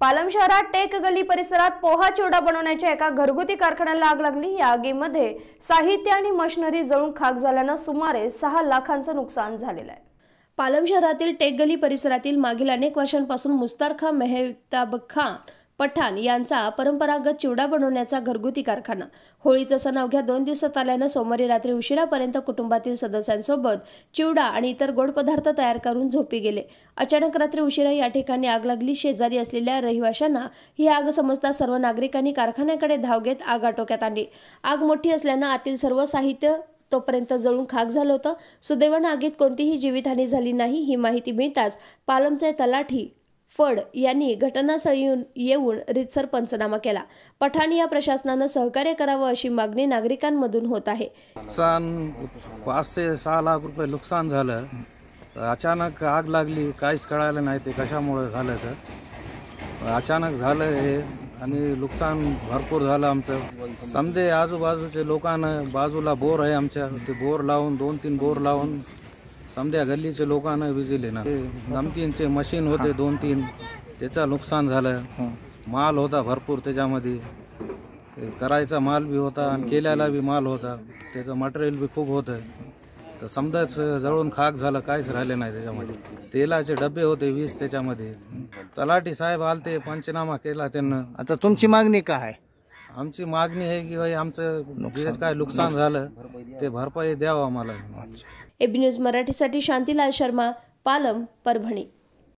पालम शहरात टेक गली परिसरात पोहा चिवडा बनवण्याच्या एका घरगुती कारखान्याला आग लागली या आगीमध्ये साहित्य आणि मशिनरी जळून खाक झाल्यानं सुमारे सहा लाखांचं नुकसान झालेलं आहे पालम शहरातील टेक गली परिसरातील मागील अनेक वर्षांपासून मुस्तारखा मेहताब खान पठाण यांचा परंपरागत चिवडा बनवण्याचा घरगुती कारखाना होळीचा सण अवघ्या दोन दिवसात आल्यानं सोमवारी रात्री उशिरापर्यंत कुटुंबातील सदस्यांसोबत चिवडा आणि इतर गोड पदार्थ तयार करून झोपी गेले अचानक रात्री उशिरा या ठिकाणी आग लागली शेजारी असलेल्या रहिवाशांना ही आग समजता सर्व नागरिकांनी कारखान्याकडे धाव घेत आग आटोक्यात आणली आग मोठी असल्यानं आतील सर्व साहित्य तोपर्यंत जळून खाक झालं होतं सुदैवानं आगीत कोणतीही जीवितहानी झाली नाही ही माहिती मिळताच पालमचे तलाठी फड यांनी घटनास्थळी येऊन रितसर पंचनामा केला पठाण या प्रशासनानं सहकार्य करावं अशी मागणी नागरिकांमधून होत आहे नुकसान पाच ते सहा लाख रुपये नुकसान झालं अचानक आग लागली काहीच कळायला नाही ते कशामुळे झालं तर अचानक झालं हे आणि नुकसान भरपूर झालं आमचं समजे आजूबाजूचे लोकांना बाजूला बोर आहे आमच्या ते बोर लावून दोन तीन बोर लावून समध्या गल्लीचे लोकांना विजले ना धमकींचे मशीन होते दोन तीन त्याचं नुकसान झालं हो. माल होता भरपूर त्याच्यामध्ये करायचा माल बी होता आणि केल्याला बी माल होता त्याचं मटेरियल बी खूप होतं तर समजाच जळून खाक झालं काहीच राहिले नाही त्याच्यामध्ये तेलाचे डबे होते वीस त्याच्यामध्ये तलाठी साहेब आलते पंचनामा केला त्यांना आता तुमची मागणी काय आमची मागणी आहे की भाई आमचं काय नुकसान झालं ते भरपाई द्यावं आम्हाला एबी न्यूज मराठीसाठी शांतीलाल शर्मा पालम परभणी